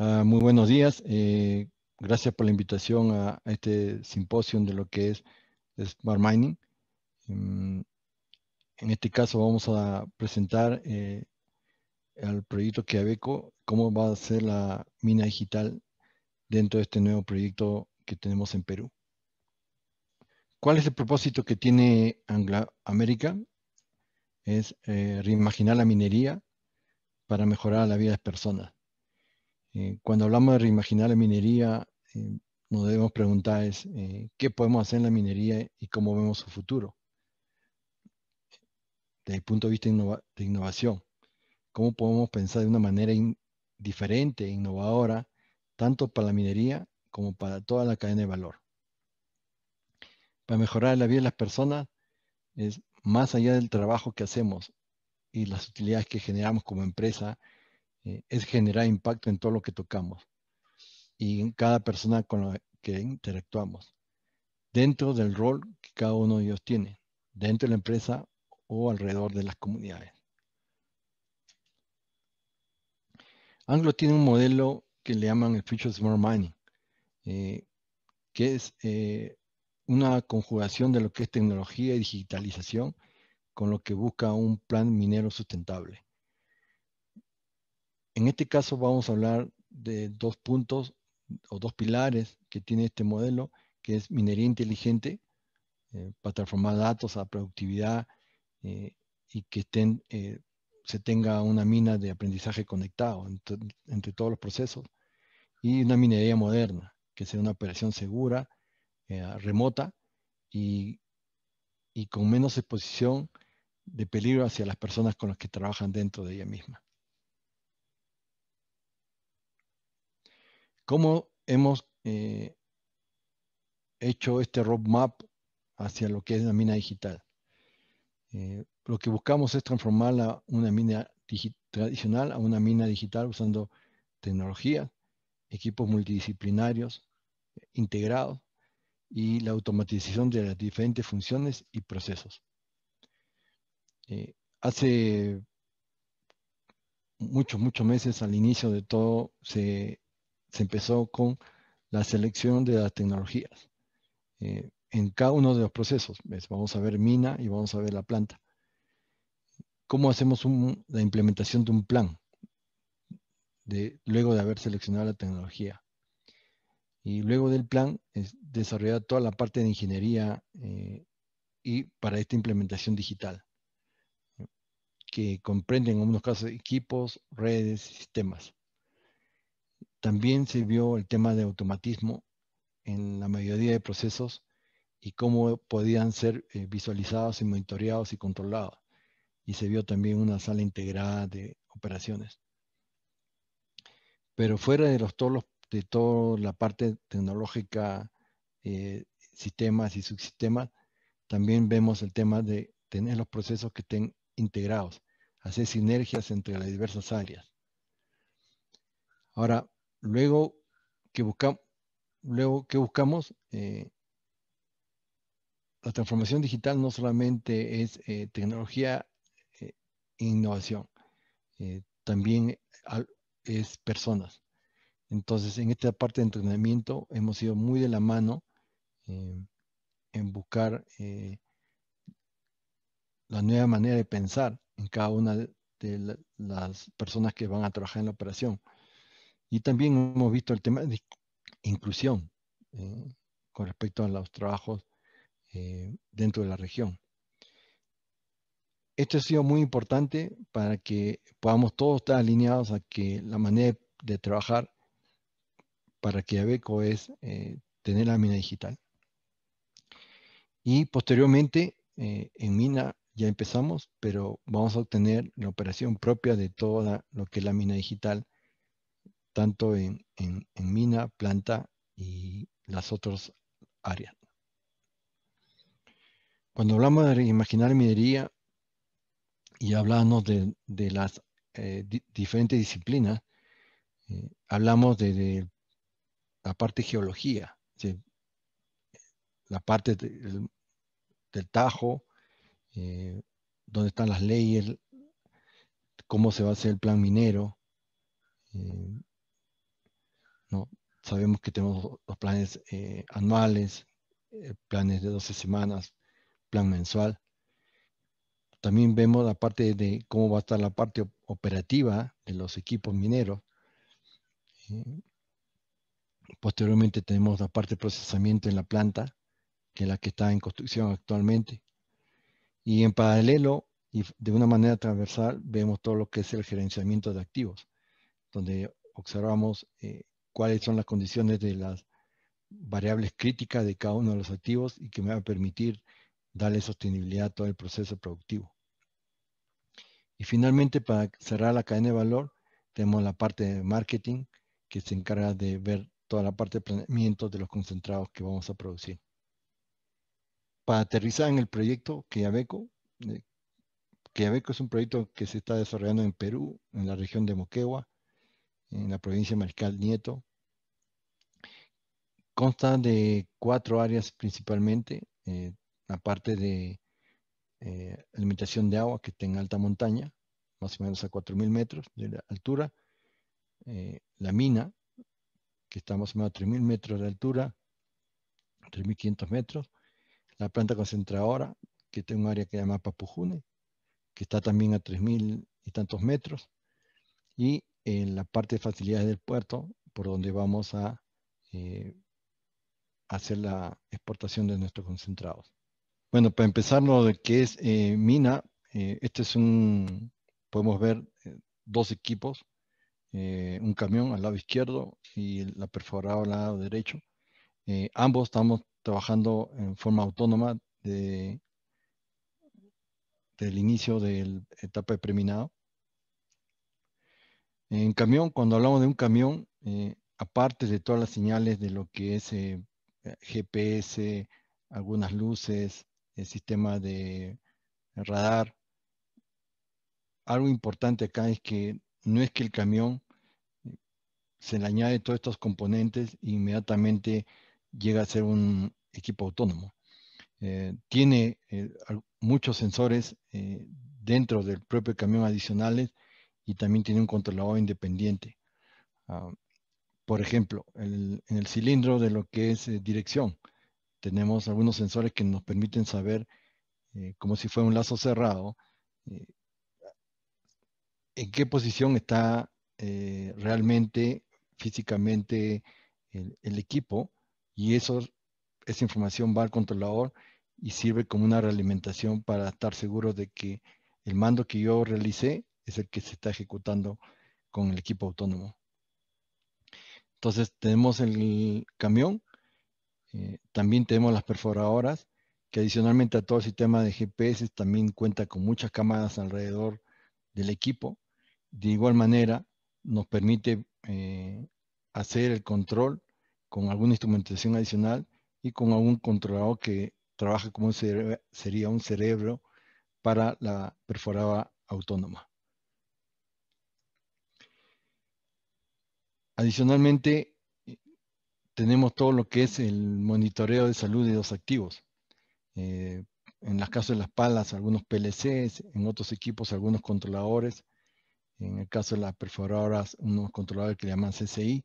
Ah, muy buenos días. Eh, gracias por la invitación a, este simposio de lo que es Smart Mining. Mm, en este caso vamos a presentar eh, al proyecto Quebeco cómo va a ser la mina digital dentro de este nuevo proyecto que tenemos en Perú. ¿Cuál es el propósito que tiene Anglo América? Es eh, reimaginar la minería para mejorar la vida de las personas. Eh, cuando hablamos de reimaginar la minería, eh, nos debemos preguntar es, eh, ¿qué podemos hacer en la minería y cómo vemos su futuro? Desde el punto de vista de innovación, ¿cómo podemos pensar de una manera diferente e innovadora, tanto para la minería como para toda la cadena de valor? Para mejorar la vida de las personas es más allá del trabajo que hacemos y las utilidades que generamos como empresa, eh, es generar impacto en todo lo que tocamos y en cada persona con la que interactuamos, dentro del rol que cada uno de ellos tiene, dentro de la empresa o alrededor de las comunidades. Anglo tiene un modelo que le llaman el Future Smart Mining, eh, que es eh, una conjugación de lo que es tecnología y digitalización con lo que busca un plan minero sustentable. En este caso vamos a hablar de dos puntos o dos pilares que tiene este modelo, que es minería inteligente, eh, para transformar datos a productividad eh, y que eh, se tenga una mina de aprendizaje conectado entre, todos los procesos, y una minería moderna, que sea una operación segura, remota y con menos exposición de peligro hacia las personas con las que trabajan dentro de ella misma. cómo hemos eh, hecho este roadmap hacia lo que es la mina digital. Eh, lo que buscamos es transformar una mina tradicional a una mina digital usando tecnología, equipos multidisciplinarios eh, integrados y la automatización de las diferentes funciones y procesos. hace muchos, muchos meses al inicio de todo se se empezó con la selección de las tecnologías eh, en cada uno de los procesos. Vamos a ver mina y vamos a ver la planta. ¿Cómo hacemos la implementación de un plan luego de haber seleccionado la tecnología? Y luego del plan es desarrollar toda la parte de ingeniería eh, y para esta implementación digital, que comprende en algunos casos equipos, redes, sistemas. También se vio el tema de automatismo en la mayoría de procesos y cómo podían ser eh, visualizados y monitoreados y controlados. Y se vio también una sala integrada de operaciones. Pero fuera de los todos de toda la parte tecnológica, eh, sistemas y subsistemas, también vemos el tema de tener los procesos que estén integrados, hacer sinergias entre las diversas áreas. Ahora, Luego que, buscamos, eh, la transformación digital no solamente es eh, tecnología e innovación, también es personas. Entonces, en esta parte de entrenamiento hemos ido muy de la mano en buscar la nueva manera de pensar en cada una de las personas que van a trabajar en la operación. Y también hemos visto el tema de inclusión eh, con respecto a los trabajos eh, dentro de la región. Esto ha sido muy importante para que podamos todos estar alineados a que la manera de trabajar para que Abeco es eh, tener la mina digital. Y posteriormente en mina ya empezamos, pero vamos a obtener la operación propia de toda lo que es la mina digital tanto en, mina, planta y las otras áreas. Cuando hablamos de imaginar minería y hablamos de, las eh, diferentes disciplinas, eh, hablamos de, la parte geología, la parte del Tajo, eh, dónde están las leyes, cómo se va a hacer el plan minero, Sabemos que tenemos los planes eh, anuales, eh, planes de 12 semanas, plan mensual. También vemos la parte de cómo va a estar la parte operativa de los equipos mineros. Eh. posteriormente tenemos la parte de procesamiento en la planta, que es la que está en construcción actualmente. Y en paralelo, y de una manera transversal, vemos todo lo que es el gerenciamiento de activos, donde observamos eh, cuáles son las condiciones de las variables críticas de cada uno de los activos y que me va a permitir darle sostenibilidad a todo el proceso productivo. Y finalmente, para cerrar la cadena de valor, tenemos la parte de marketing que se encarga de ver toda la parte de planeamiento de los concentrados que vamos a producir. Para aterrizar en el proyecto Queaveco, eh, es un proyecto que se está desarrollando en Perú, en la región de Moquegua, en la provincia de Mariscal Nieto, Consta de cuatro áreas principalmente. Eh, la parte de eh, alimentación de agua que está en alta montaña, más o menos a 4.000 metros de altura. Eh, la mina, que está más o menos a 3.000 metros de altura, 3.500 metros. La planta concentradora, que está en un área que se llama Papujune, que está también a 3.000 y tantos metros. Y en la parte de facilidades del puerto, por donde vamos a hacer la exportación de nuestros concentrados. Bueno, para empezar lo que es eh, mina, eh, este es un, podemos ver eh, dos equipos, un camión al lado izquierdo y la perforadora al lado derecho. ambos estamos trabajando en forma autónoma de, del inicio de la etapa de preminado. En camión, cuando hablamos de un camión, aparte de todas las señales de lo que es eh, GPS, algunas luces, el sistema de radar. Algo importante acá es que no es que el camión eh, se le añade todos estos componentes e inmediatamente llega a ser un equipo autónomo. Eh, tiene muchos sensores dentro del propio camión adicionales y también tiene un controlador independiente. Ah, por ejemplo, en el cilindro de lo que es eh, dirección, tenemos algunos sensores que nos permiten saber, eh, como si fuera un lazo cerrado, eh, en qué posición está realmente, físicamente, el, equipo y eso, esa información va al controlador y sirve como una realimentación para estar seguro de que el mando que yo realicé es el que se está ejecutando con el equipo autónomo. Entonces tenemos el camión, eh, también tenemos las perforadoras, que adicionalmente a todo el sistema de GPS también cuenta con muchas cámaras alrededor del equipo. De igual manera, nos permite eh, hacer el control con alguna instrumentación adicional y con algún controlador que trabaja como sería un cerebro para la perforada autónoma. Adicionalmente, eh, tenemos todo lo que es el monitoreo de salud de los activos. Eh, en el caso de las palas, algunos PLCs, en otros equipos, algunos controladores. En el caso de las perforadoras, unos controladores que llaman CCI.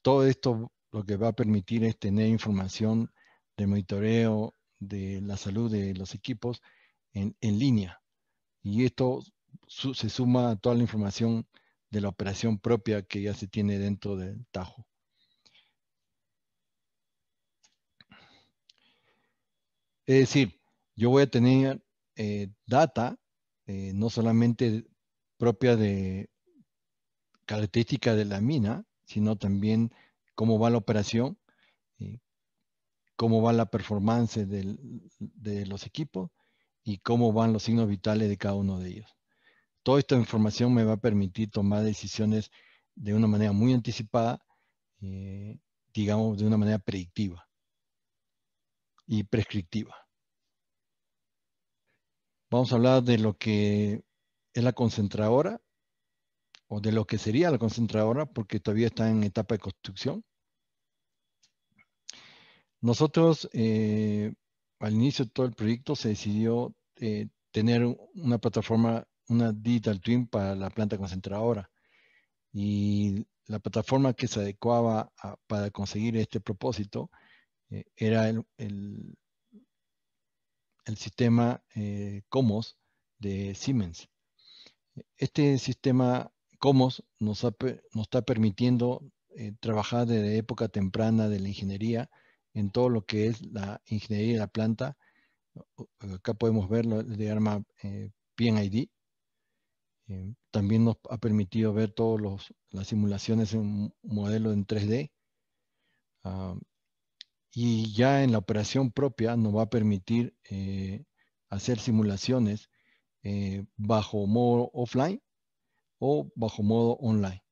Todo esto lo que va a permitir es tener información de monitoreo de la salud de los equipos en, línea. Y esto se suma a toda la información de la operación propia que ya se tiene dentro del Tajo. Es decir, yo voy a tener eh, data, eh, no solamente propia de característica de la mina, sino también cómo va la operación, cómo va la performance de los equipos y cómo van los signos vitales de cada uno de ellos toda esta información me va a permitir tomar decisiones de una manera muy anticipada, eh, digamos, de una manera predictiva y prescriptiva. Vamos a hablar de lo que es la concentradora o de lo que sería la concentradora porque todavía está en etapa de construcción. Nosotros, eh, al inicio de todo el proyecto, se decidió eh, tener una plataforma una digital twin para la planta concentradora y la plataforma que se adecuaba para conseguir este propósito eh, era el, el, sistema eh, COMOS de Siemens. Este sistema COMOS nos, está permitiendo eh, trabajar desde época temprana de la ingeniería en todo lo que es la ingeniería de la planta. Acá podemos verlo de arma PNID eh, también nos ha permitido ver todas las simulaciones en un modelo en 3D. Ah, y ya en la operación propia nos va a permitir eh, hacer simulaciones eh, bajo modo offline o bajo modo online,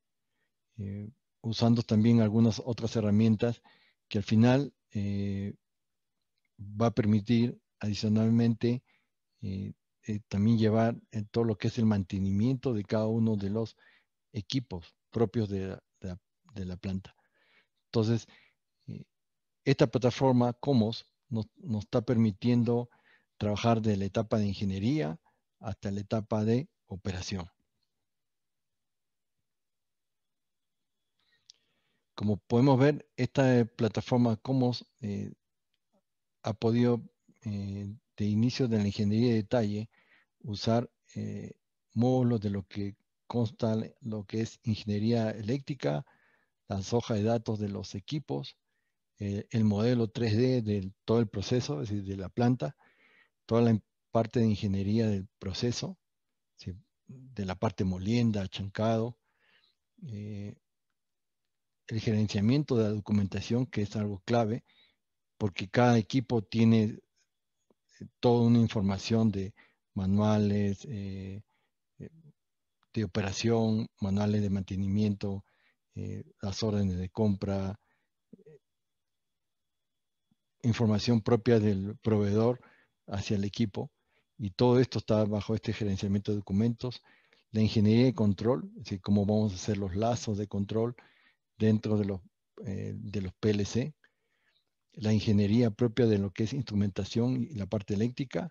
usando también algunas otras herramientas que al final va a permitir adicionalmente eh, también llevar eh, todo lo que es el mantenimiento de cada uno de los equipos propios de, la planta. Entonces, eh, esta plataforma Comos nos, nos, está permitiendo trabajar de la etapa de ingeniería hasta la etapa de operación. Como podemos ver, esta plataforma Comos ha podido eh, de inicio de la ingeniería de detalle, usar eh, módulos de lo que consta lo que es ingeniería eléctrica, las hojas de datos de los equipos, eh, el modelo 3D de todo el proceso, es decir, de la planta, toda la parte de ingeniería del proceso, de la parte molienda, chancado, el gerenciamiento de la documentación, que es algo clave, porque cada equipo tiene toda una información de manuales eh, eh, de operación, manuales de mantenimiento, eh, las órdenes de compra, información propia del proveedor hacia el equipo. Y todo esto está bajo este gerenciamiento de documentos. La ingeniería de control, es decir, cómo vamos a hacer los lazos de control dentro de los, de los PLC, la ingeniería propia de lo que es instrumentación y la parte eléctrica,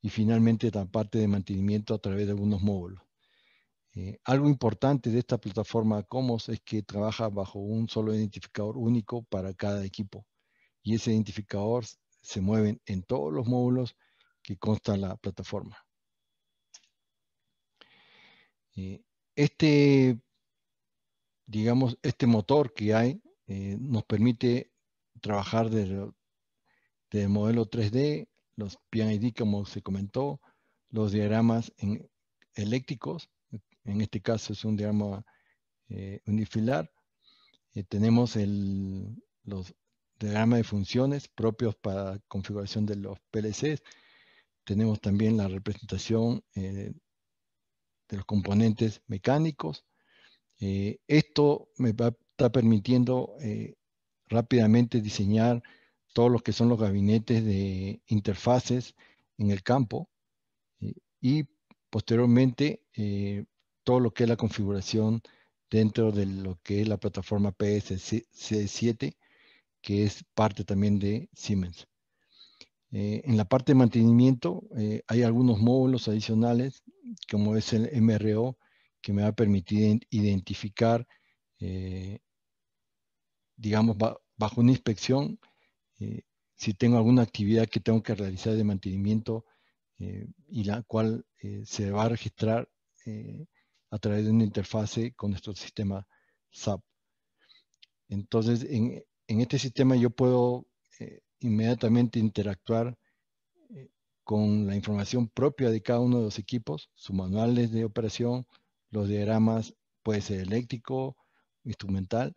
y finalmente la parte de mantenimiento a través de algunos módulos. Eh, algo importante de esta plataforma Comos es que trabaja bajo un solo identificador único para cada equipo, y ese identificador se mueve en todos los módulos que consta la plataforma. Eh, este, digamos, este motor que hay eh, nos permite trabajar desde, modelo 3D, los PID como se comentó, los diagramas eléctricos, en este caso es un diagrama eh, unifilar. Eh, tenemos el, los diagramas de funciones propios para configuración de los PLCs. Tenemos también la representación eh, de los componentes mecánicos. esto me va, está permitiendo rápidamente diseñar todos los que son los gabinetes de interfaces en el campo eh, y posteriormente eh, todo lo que es la configuración dentro de lo que es la plataforma PSC7, que es parte también de Siemens. Eh, en la parte de mantenimiento hay algunos módulos adicionales, como es el MRO, que me va a permitir identificar eh, digamos, bajo una inspección, eh, si tengo alguna actividad que tengo que realizar de mantenimiento eh, y la cual eh, se va a registrar a través de una interfase con nuestro sistema SAP. Entonces, en, en este sistema yo puedo inmediatamente interactuar con la información propia de cada uno de los equipos, sus manuales de operación, los diagramas, puede ser eléctrico, instrumental,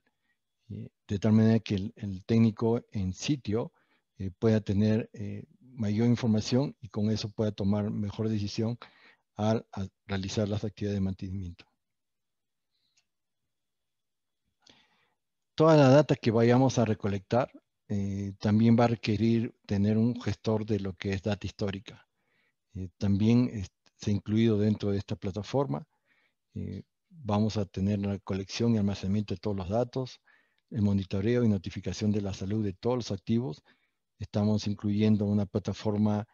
eh, de tal manera que el, técnico en sitio eh, pueda tener eh, mayor información y con eso pueda tomar mejor decisión al, realizar las actividades de mantenimiento. Toda la data que vayamos a recolectar también va a requerir tener un gestor de lo que es data histórica. también se ha incluido dentro de esta plataforma. vamos a tener la colección y almacenamiento de todos los datos, el monitoreo y notificación de la salud de todos los activos. Estamos incluyendo una plataforma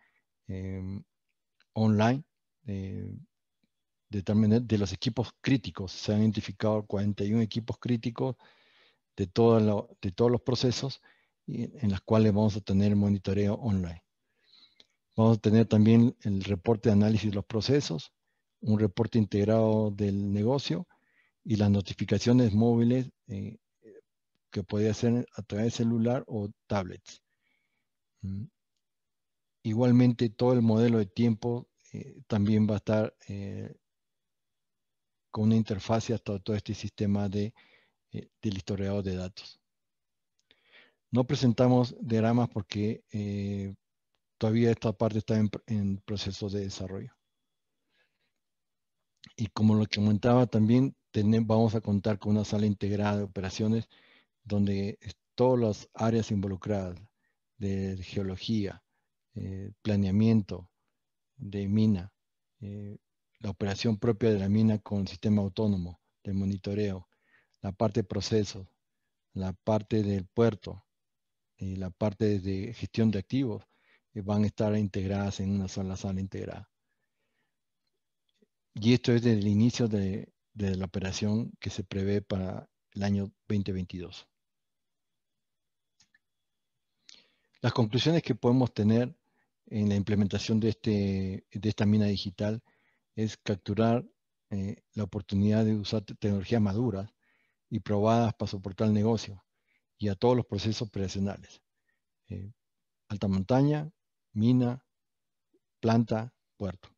em, online eh, de, de los equipos críticos. Se han identificado 41 equipos críticos de, de todos los procesos en las cuales vamos a tener monitoreo online. Vamos a tener también el reporte de análisis de los procesos, un reporte integrado del negocio y las notificaciones móviles eh, que podía ser a través de celular o tablets. Mm. Igualmente, todo el modelo de tiempo eh, también va a estar eh, con una interfaz hasta todo este sistema de, eh, del historiador de datos. No presentamos diagramas porque todavía esta parte está en, en, proceso de desarrollo. Y como lo que comentaba también, vamos a contar con una sala integrada de operaciones donde todas las áreas involucradas de geología, eh, planeamiento de mina, eh, la operación propia de la mina con sistema autónomo, de monitoreo, la parte de procesos, la parte del puerto y eh, la parte de gestión de activos van a estar integradas en una sola sala integrada. Y esto es desde el inicio de la operación que se prevé para el año 2022. las conclusiones que podemos tener en la implementación de, este, esta mina digital es capturar eh, la oportunidad de usar tecnologías maduras y probadas para soportar el negocio y a todos los procesos operacionales. Eh, alta montaña, mina, planta, puerto.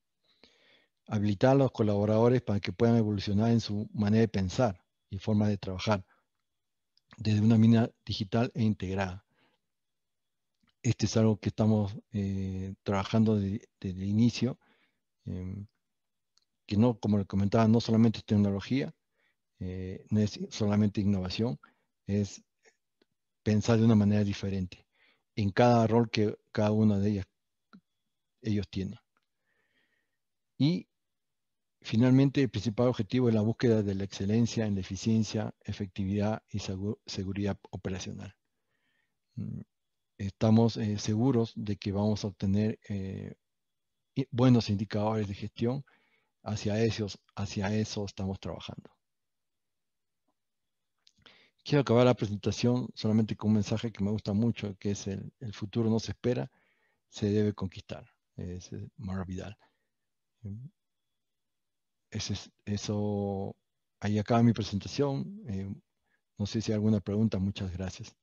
Habilitar a los colaboradores para que puedan evolucionar en su manera de pensar y forma de trabajar desde una mina digital e integrada. Este es algo que estamos eh, trabajando desde, el inicio, em, que no, como le comentaba, no solamente es tecnología, eh, no es solamente innovación, es pensar de una manera diferente en cada rol que cada una de ellas ellos tiene. Y finalmente, el principal objetivo es la búsqueda de la excelencia en la eficiencia, efectividad y seguridad operacional. Mm estamos eh, seguros de que vamos a obtener eh, buenos indicadores de gestión. Hacia, esos, hacia eso estamos trabajando. Quiero acabar la presentación solamente con un mensaje que me gusta mucho, que es el, futuro no se espera, se debe conquistar. Es eh, maravidal eso, ahí acaba mi presentación. no sé si hay alguna pregunta, muchas gracias.